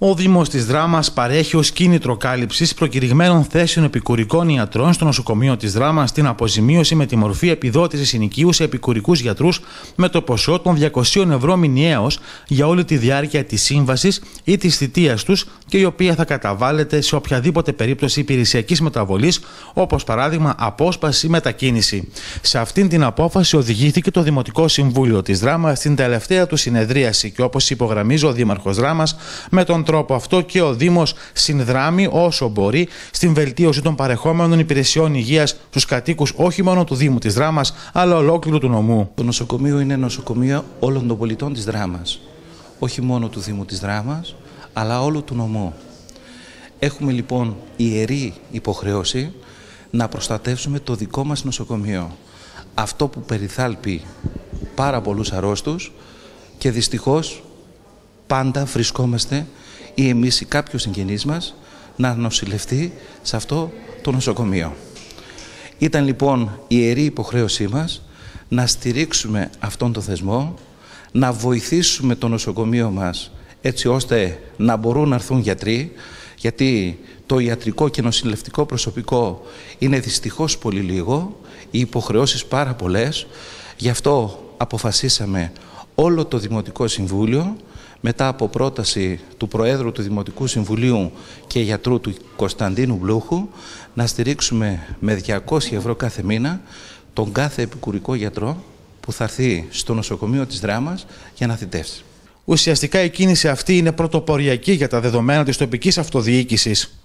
Ο Δήμος της Δράμας παρέχει ως κίνητρο κάλυψης προκηρυγμένων θέσεων επικουρικών ιατρών στο νοσοκομείο της Δράμας την αποζημίωση με τη μορφή επιδότησης συνοικίου σε επικουρικούς γιατρούς με το ποσό των 200 ευρώ μηνιαίως για όλη τη διάρκεια της σύμβασης ή της θητείας τους και η οποία θα καταβάλλεται σε οποιαδήποτε περίπτωση υπηρεσιακής μεταβολής, όπως παράδειγμα απόσπαση ή μετακίνηση. Σε αυτήν την απόφαση οδηγήθηκε το Δημοτικό Συμβούλιο της Δράμας στην τελευταία του συνεδρίαση και όπως υπογραμμίζει ο Δήμαρχος Δράμας με τον τρόπο αυτό και ο Δήμος συνδράμει όσο μπορεί στην βελτίωση των παρεχόμενων υπηρεσιών υγείας στους κατοίκους όχι μόνο του Δήμου της Δράμας αλλά ολόκληρου του νομού. Το νοσοκομείο είναι νοσοκομείο όλων των πολιτών της Δράμας, Όχι μόνο του Δήμου της Δράμας αλλά όλου του νομού. Έχουμε λοιπόν ιερή υποχρέωση να προστατεύσουμε το δικό μας νοσοκομείο. Αυτό που περιθάλπει πάρα πολλούς αρρώστους και δυστυχώς πάντα βρισκόμαστε ή εμείς ή κάποιος συγγενής μας να νοσηλευτεί σε αυτό το νοσοκομείο. Ήταν λοιπόν ιερή υποχρέωσή μας να στηρίξουμε αυτόν τον θεσμό, να βοηθήσουμε το νοσοκομείο μας έτσι ώστε να μπορούν να έρθουν γιατροί, γιατί το ιατρικό και νοσηλευτικό προσωπικό είναι δυστυχώς πολύ λίγο, οι υποχρεώσεις πάρα πολλές, γι' αυτό αποφασίσαμε όλο το Δημοτικό Συμβούλιο μετά από πρόταση του Προέδρου του Δημοτικού Συμβουλίου και γιατρού του Κωνσταντίνου Μπλούχου να στηρίξουμε με 200 ευρώ κάθε μήνα τον κάθε επικουρικό γιατρό που θα έρθει στο νοσοκομείο της Δράμας για να θυτεύσει. Ουσιαστικά η κίνηση αυτή είναι πρωτοποριακή για τα δεδομένα της τοπικής αυτοδιοίκησης.